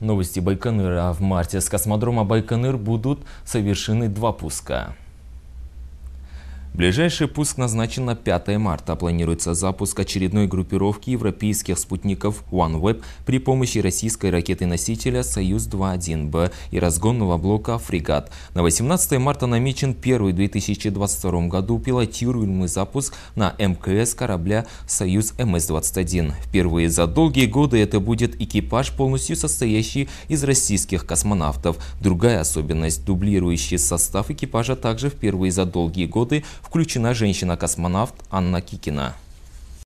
Новости Байконура. В марте с космодрома Байконур будут совершены два пуска. Ближайший пуск назначен на 5 марта. Планируется запуск очередной группировки европейских спутников OneWeb при помощи российской ракеты-носителя «Союз-21Б» и разгонного блока «Фрегат». На 18 марта намечен первый в 2022 году пилотируемый запуск на МКС корабля «Союз МС-21». Впервые за долгие годы это будет экипаж, полностью состоящий из российских космонавтов. Другая особенность – дублирующий состав экипажа также впервые за долгие годы – включена женщина-космонавт Анна Кикина.